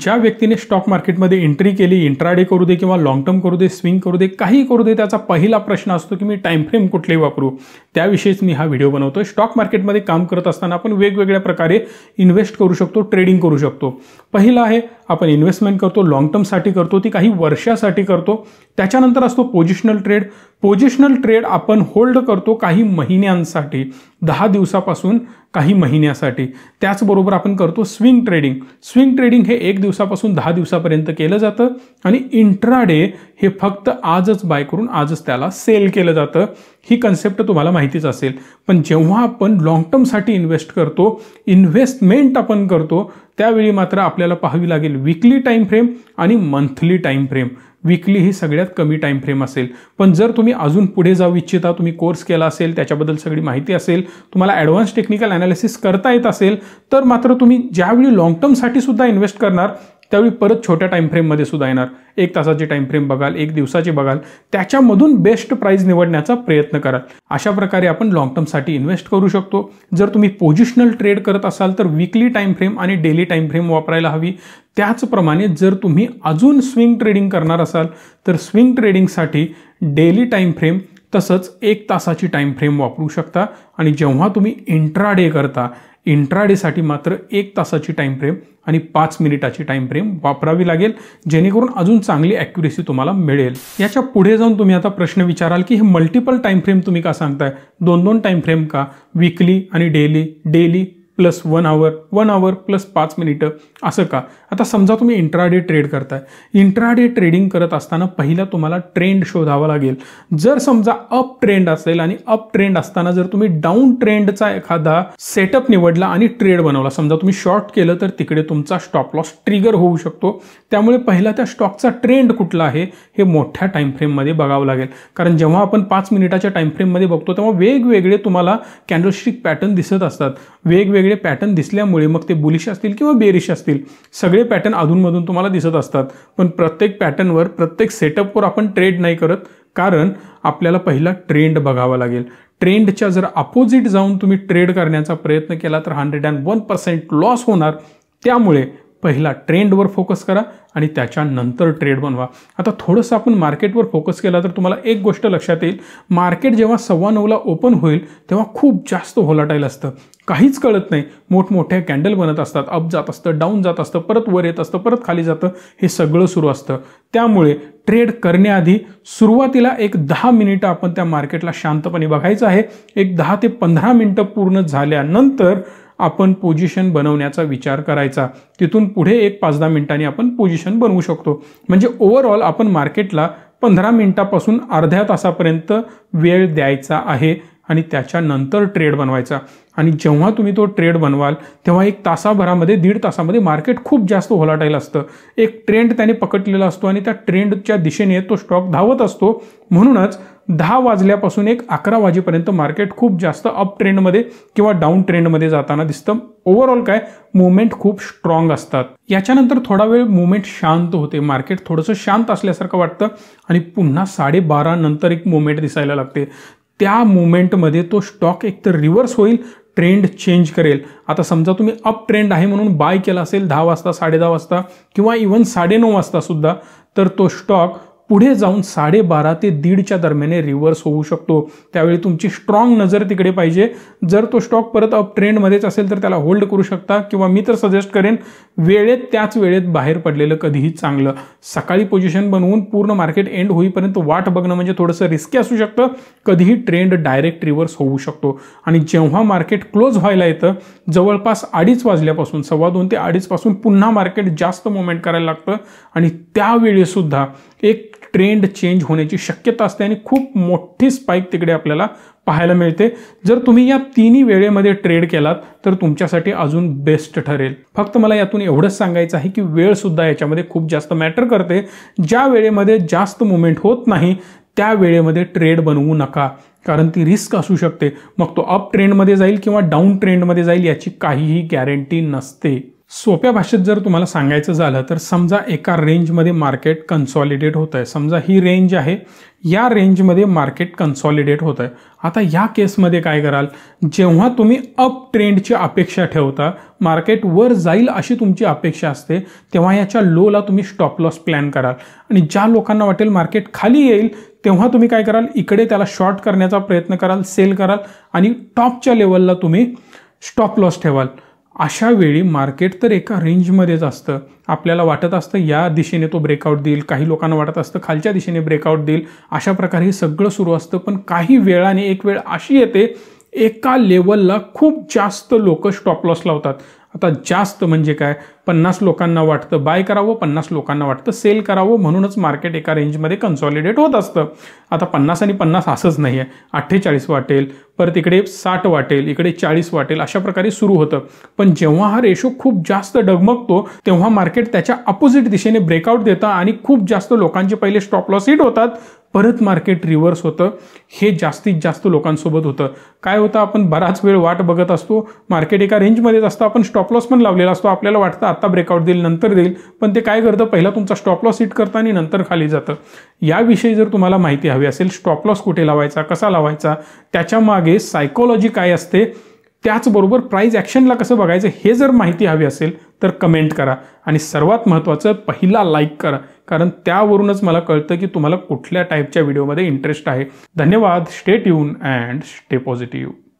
ज्या व्यक्तीने स्टॉक मार्केटमध्ये एंट्री केली इंट्राडे करू दे किंवा लॉंग टर्म करू दे स्विंग करू दे काही करू दे त्याचा पहिला प्रश्न असतो की मी टाईम फ्रेम कुठले वापरू त्याविषयीच मी हा व्हिडिओ बनवतो स्टॉक मार्केटमध्ये काम करत असताना आपण वेगवेगळ्या प्रकारे इन्व्हेस्ट करू शकतो ट्रेडिंग करू शकतो पहिला आहे आपण इन्व्हेस्टमेंट करतो लाँग टर्मसाठी करतो ती काही वर्षासाठी करतो त्याच्यानंतर असतो पोझिशनल ट्रेड पोझिशनल ट्रेड आपण होल्ड करतो काही महिन्यांसाठी दहा दिवसापासून काही महिन्यासाठी त्याचबरोबर आपण करतो स्विंग ट्रेडिंग स्विंग ट्रेडिंग हे एक दिवसापासून दहा दिवसापर्यंत केलं जातं आणि इंट्राडे हे फक्त आजच बाय करून आजच त्याला सेल केलं जातं ही कन्सेप्ट तुम्हाला माहितीच असेल पण जेव्हा आपण लाँग टर्मसाठी इन्व्हेस्ट करतो इन्व्हेस्टमेंट आपण करतो त्यावेळी मात्र आपल्याला पाहावी लागेल विकली टाईम फ्रेम आणि मंथली टाईम फ्रेम विकली ही सगळ्यात कमी टाईम फ्रेम असेल पण जर तुम्ही अजून पुढे जाऊ इच्छिता तुम्ही कोर्स केला असेल त्याच्याबद्दल सगळी माहिती असेल तुम्हाला ॲडव्हान्स टेक्निकल ॲनालिसिस करता येत असेल तर मात्र तुम्ही ज्यावेळी लॉंग टर्मसाठी सुद्धा इन्व्हेस्ट करणार त्यावेळी परत छोट्या टाईमफ्रेममध्ये सुद्धा येणार एक तासाची फ्रेम बघाल एक दिवसाची बघाल त्याच्यामधून बेस्ट प्राईज निवडण्याचा प्रयत्न कराल अशा प्रकारे आपण लॉंग टर्मसाठी इन्व्हेस्ट करू शकतो जर तुम्ही पोझिशनल ट्रेड करत असाल तर विकली फ्रेम आणि डेली फ्रेम वापरायला हवी त्याचप्रमाणे जर तुम्ही अजून स्विंग ट्रेडिंग करणार असाल तर स्विंग ट्रेडिंगसाठी डेली फ्रेम तसंच एक तासाची टाईम फ्रेम वापरू शकता आणि जेव्हा तुम्ही इंट्राडे करता इंट्राडेसाठी मात्र एक तासाची टाईम फ्रेम आणि पाच मिनिटाची टाईम फ्रेम वापरावी लागेल जेणेकरून अजून चांगली ॲक्युरेसी तुम्हाला मिळेल याच्या पुढे जाऊन तुम्ही आता प्रश्न विचाराल की हे मल्टिपल टाईम फ्रेम तुम्ही का सांगताय दोन दोन टाईम फ्रेम का विकली आणि daily daily plus one hour one hour plus पाच मिनिटं असं का आता समजा तुम्ही इंट्राडे ट्रेड करताय इंट्राडे ट्रेडिंग करत असताना पहिला तुम्हाला ट्रेंड शोधावा लागेल जर समजा अप ट्रेंड असेल आणि अप ट्रेंड असताना जर तुम्ही डाऊन ट्रेंडचा एखादा सेटअप निवडला आणि ट्रेड बनवला समजा तुम्ही शॉर्ट केलं तर तिकडे तुमचा स्टॉप लॉस ट्रिगर होऊ शकतो त्यामुळे पहिला त्या स्टॉकचा ट्रेंड कुठला आहे हे मोठ्या टाईमफ्रेममध्ये बघावं लागेल कारण जेव्हा आपण पाच मिनिटाच्या टाईमफ्रेममध्ये बघतो तेव्हा वेगवेगळे तुम्हाला कॅन्डलस्टिक पॅटर्न दिसत असतात वेगवेगळे वेगवेगळे पॅटर्न दिसल्यामुळे मग ते बुलिश असतील किंवा बेरिश असतील सगळे पॅटर्न अधूनमधून तुम्हाला दिसत असतात पण प्रत्येक पॅटर्नवर प्रत्येक सेटअपवर आपण ट्रेड नाही करत कारण आपल्याला पहिला ट्रेंड बघावा लागेल ट्रेंडच्या जर अपोजिट जाऊन तुम्ही ट्रेड करण्याचा प्रयत्न केला तर hundred and one percent loss होणार त्यामुळे पहिला ट्रेंडवर फोकस करा आणि त्याच्यानंतर ट्रेड बनवा आता थोडंसं आपण मार्केटवर फोकस केला तर तुम्हाला एक गोष्ट लक्षात येईल मार्केट जेव्हा सव्वा नऊला ओपन होईल तेव्हा खूप जास्त होलाटाईल असतं काहीच कळत नाही मोठमोठ्या कॅन्डल बनत असतात अप जात असतं डाऊन जात असतं परत वर येत असतं परत खाली जातं हे सगळं सुरू असतं त्यामुळे ट्रेड करण्याआधी सुरुवातीला एक दहा मिनिटं आपण त्या मार्केटला शांतपणे बघायचं आहे एक दहा ते पंधरा मिनटं पूर्ण झाल्यानंतर आपण पोझिशन बनवण्याचा विचार करायचा तिथून पुढे एक पाच दहा मिनिटांनी आपण पोझिशन बनवू शकतो म्हणजे ओव्हरऑल आपण मार्केटला पंधरा मिनिटापासून अर्ध्या तासापर्यंत वेळ द्यायचा आहे आणि त्याच्यानंतर ट्रेड बनवायचा आणि जेव्हा तुम्ही तो ट्रेड बनवाल तेव्हा एक तासाभरामध्ये दीड तासामध्ये मार्केट खूप जास्त होलाटाईल असतं एक ट्रेंड त्याने पकडलेला असतो आणि त्या ट्रेंडच्या दिशेने तो स्टॉक धावत असतो म्हणूनच दहा वाजल्यापासून एक अकरा वाजेपर्यंत मार्केट खूप जास्त अप ट्रेंडमध्ये किंवा डाऊन ट्रेंडमध्ये जाताना दिसतं ओव्हरऑल काय मुवमेंट खूप स्ट्रॉंग असतात याच्यानंतर थोडा वेळ मुवमेंट शांत होते मार्केट थोडंसं शांत असल्यासारखं वाटतं आणि पुन्हा साडेबारा नंतर एक मुवमेंट दिसायला लागते त्या मुवमेंटमध्ये तो स्टॉक एकतर रिव्हर्स होईल ट्रेंड चेंज करेल आता समजा तुम्ही अप ट्रेंड आहे म्हणून बाय केला असेल दहा वाजता साडेदहा वाजता किंवा इवन साडेनऊ वाजतासुद्धा तर तो स्टॉक पुढे जाऊन साडेबारा ते दीडच्या दरम्यान रिव्हर्स होऊ शकतो त्यावेळी तुमची स्ट्रॉंग नजर तिकडे पाहिजे जर तो स्टॉक परत अप ट्रेंडमध्येच असेल तर त्याला होल्ड करू शकता किंवा मी तर सजेस्ट करेन वेळेत त्याच वेळेत बाहेर पडलेलं कधीही चांगलं सकाळी पोझिशन बनवून पूर्ण मार्केट एंड होईपर्यंत वाट बघणं म्हणजे थोडंसं रिस्की असू शकतं कधीही ट्रेंड डायरेक्ट रिव्हर्स होऊ शकतो आणि जेव्हा मार्केट क्लोज व्हायला येतं जवळपास अडीच वाजल्यापासून सव्वा दोन ते अडीचपासून पुन्हा मार्केट जास्त मुवमेंट करायला लागतं आणि त्यावेळीसुद्धा एक ट्रेंड चेंज होण्याची शक्यता असते आणि खूप मोठी स्पाईक तिकडे आपल्याला पाहायला मिळते जर तुम्ही या तिन्ही वेळेमध्ये ट्रेड केलात तर तुमच्यासाठी अजून बेस्ट ठरेल फक्त मला यातून एवढंच सांगायचं आहे की वेळसुद्धा याच्यामध्ये खूप जास्त मॅटर करते ज्या वेळेमध्ये जास्त मुवमेंट होत नाही त्या वेळेमध्ये ट्रेड बनवू नका कारण ती रिस्क असू शकते मग तो अप ट्रेंडमध्ये जाईल किंवा डाऊन ट्रेंडमध्ये जाईल याची काहीही गॅरंटी नसते सोप्या भाषेत जर तुम्हाला सांगायचं झालं तर समजा एका रेंजमध्ये मार्केट कन्सॉलिडेट होत आहे समजा ही रेंज आहे या रेंजमध्ये मार्केट कन्सॉलिडेट होत आहे आता या केसमध्ये काय कराल जेव्हा तुम्ही अप ट्रेंडची अपेक्षा ठेवता मार्केट वर जाईल अशी तुमची अपेक्षा असते तेव्हा याच्या लोला तुम्ही स्टॉप लॉस प्लॅन कराल आणि ज्या लोकांना वाटेल मार्केट खाली येईल तेव्हा तुम्ही काय कराल इकडे त्याला शॉर्ट करण्याचा प्रयत्न कराल सेल कराल आणि टॉपच्या लेवलला तुम्ही स्टॉप लॉस ठेवाल अशा वेळी मार्केट तर एका रेंजमध्येच असतं आपल्याला वाटत असतं या दिशेने तो ब्रेकआउट देईल काही लोकांना वाटत असतं खालच्या दिशेने ब्रेकआउट देईल अशा प्रकारे हे सगळं सुरू असतं पण काही वेळाने एक वेळ अशी येते एका लेवलला खूप जास्त लोक स्टॉप लॉस लावतात आता जास्त म्हणजे काय पन्नास लोकांना वाटतं बाय करावं पन्नास लोकांना वाटतं सेल करावं म्हणूनच मार्केट एका रेंजमध्ये कन्सॉलिडेट होत असतं आता पन्नास आणि पन्नास असंच नाही आहे अठ्ठेचाळीस वाटेल परत इकडे साठ वाटेल इकडे चाळीस वाटेल अशा प्रकारे सुरू होतं पण जेव्हा हा रेशो खूप जास्त डगमगतो तेव्हा मार्केट त्याच्या अपोजिट दिशेने ब्रेकआउट देतं आणि खूप जास्त लोकांचे पहिले स्टॉप लॉस हिट होतात परत मार्केट रिव्हर्स होतं हे जास्तीत जास्त लोकांसोबत होतं काय होतं आपण बराच वेळ वाट बघत असतो मार्केट एका रेंजमध्येच असतं आपण स्टॉप लॉस पण लावलेला असतो आपल्याला वाटतं आता ब्रेकआउट देईल नंतर देईल पण ते काय करतं पहिला तुमचा स्टॉप लॉस हिट करतं आणि नंतर खाली जातं याविषयी जर तुम्हाला माहिती हवी असेल स्टॉप लॉस कुठे लावायचा कसा लावायचा त्याच्या मागे सायकोलॉजी काय असते त्याचबरोबर प्राईज ॲक्शनला कसं बघायचं हे जर माहिती हवी असेल तर कमेंट करा आणि सर्वात महत्त्वाचं पहिला लाईक करा कारण त्यावरूनच मला कळतं की तुम्हाला कुठल्या टाईपच्या व्हिडिओमध्ये इंटरेस्ट आहे धन्यवाद stay tune and stay positive